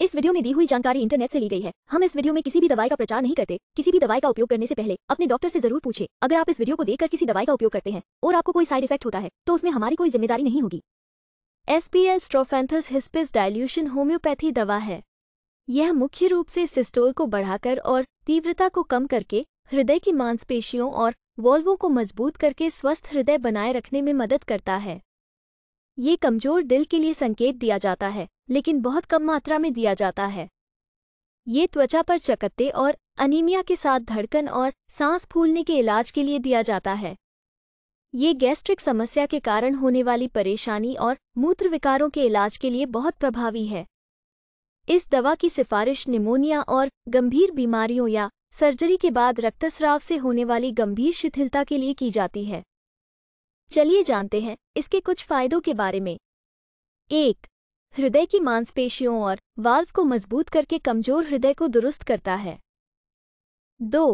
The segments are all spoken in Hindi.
इस वीडियो में दी हुई जानकारी इंटरनेट से ली गई है हम इस वीडियो में किसी भी दवाई का प्रचार नहीं करते किसी भी दवाई का उपयोग करने से पहले अपने डॉक्टर से जरूर पूछे अगर आप इस वीडियो को देखकर किसी दवाई का उपयोग करते हैं और आपको कोई साइड इफेक्ट होता है तो उसमें हमारी कोई जिम्मेदारी नहीं होगी SPL strophanthus hispidus dilution homeopathy दवा है यह मुख्य रूप से सिस्टोल को बढ़ाकर और तीव्रता को कम करके हृदय की मांसपेशियों और वॉल्वों को मजबूत करके स्वस्थ हृदय बनाए रखने में मदद करता है ये कमजोर दिल के लिए संकेत दिया जाता है लेकिन बहुत कम मात्रा में दिया जाता है ये त्वचा पर चकत्ते और अनीमिया के साथ धड़कन और सांस फूलने के इलाज के लिए दिया जाता है ये गैस्ट्रिक समस्या के कारण होने वाली परेशानी और मूत्र विकारों के इलाज के लिए बहुत प्रभावी है इस दवा की सिफारिश निमोनिया और गंभीर बीमारियों या सर्जरी के बाद रक्तस्राव से होने वाली गंभीर शिथिलता के लिए की जाती है चलिए जानते हैं इसके कुछ फायदों के बारे में एक हृदय की मांसपेशियों और वाल्व को मजबूत करके कमजोर हृदय को दुरुस्त करता है दो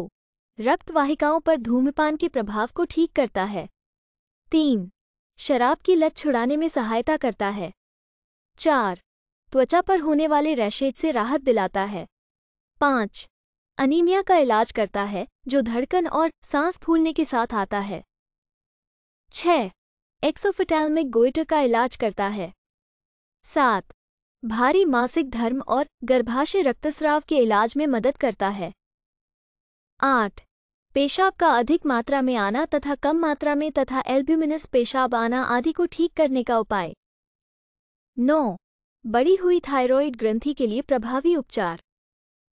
रक्त वाहिकाओं पर धूम्रपान के प्रभाव को ठीक करता है तीन शराब की लत छुड़ाने में सहायता करता है चार त्वचा पर होने वाले रैशेज से राहत दिलाता है पाँच अनीमिया का इलाज करता है जो धड़कन और सांस फूलने के साथ आता है छः में गोइटर का इलाज करता है सात भारी मासिक धर्म और गर्भाशय रक्तस्राव के इलाज में मदद करता है आठ पेशाब का अधिक मात्रा में आना तथा कम मात्रा में तथा एल्ब्यूमिनस पेशाब आना आदि को ठीक करने का उपाय नौ बड़ी हुई थायरॉइड ग्रंथि के लिए प्रभावी उपचार